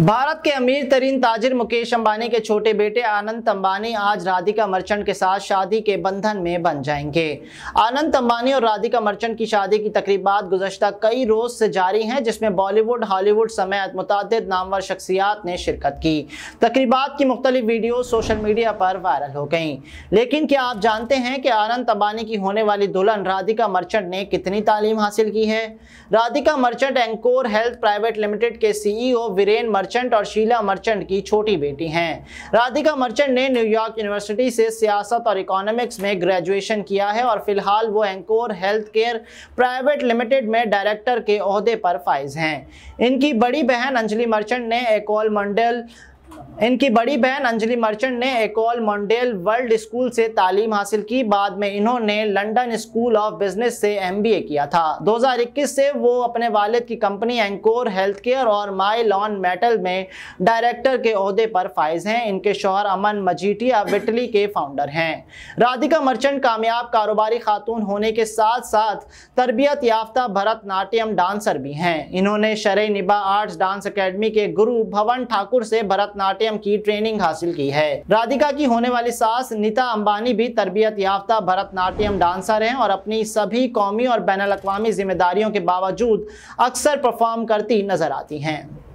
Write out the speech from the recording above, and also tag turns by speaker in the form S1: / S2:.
S1: भारत के अमीर तरीन ताजिर मुकेश अंबानी के छोटे बेटे आनंद अंबानी आज राधिका मर्चेंट के साथ शादी के बंधन में बन जाएंगे आनंद अंबानी और राधिका मर्चेंट की शादी की तकरीबात गुजशत कई रोज से जारी हैं जिसमें बॉलीवुड हॉलीवुड समेत मुतद नामवर शख्सियात ने शिरकत की तकरीबात की मुख्तलिफ वीडियो सोशल मीडिया पर वायरल हो गई लेकिन क्या आप जानते हैं कि आनंद अंबानी की होने वाली दुल्हन राधिका मर्चेंट ने कितनी तालीम हासिल की है Radhika Merchant Encore health private limited के ओ वीरेन मर्चेंट और शीला मर्चेंट की छोटी बेटी हैं राधिका मर्चेंट ने न्यूयॉर्क यूनिवर्सिटी से सियासत और इकोनॉमिक्स में ग्रेजुएशन किया है और फिलहाल वो Encore health care private limited में डायरेक्टर के अहदे पर फाइज हैं इनकी बड़ी बहन अंजलि मर्चेंट ने एकोल मंडल इनकी बड़ी बहन अंजलि मर्चेंट ने एकोल मॉन्डेल वर्ल्ड स्कूल से तालीम हासिल की बाद में इन्होंने लंदन स्कूल ऑफ बिजनेस से एमबीए किया था 2021 से वो अपने वालिद की कंपनी एंकोर हेल्थ केयर और माई लॉन मेटल में डायरेक्टर के अहदे पर फाइज हैं इनके शोहर अमन मजीटिया विटली के फाउंडर हैं राधिका मर्चेंट कामयाब कारोबारी खातून होने के साथ साथ तरबियत याफ्ता भरतनाट्यम डांसर भी हैं इन्होंने शर निबा आर्ट्स डांस अकेडमी के गुरु भवन ठाकुर से भरतनाट्यम भरतनाट्यम की ट्रेनिंग हासिल की है राधिका की होने वाली सास नीता अंबानी भी तरबियत याफ्ता भरतनाट्यम डांसर हैं और अपनी सभी कौमी और बैन अवी जिम्मेदारियों के बावजूद अक्सर परफॉर्म करती नजर आती हैं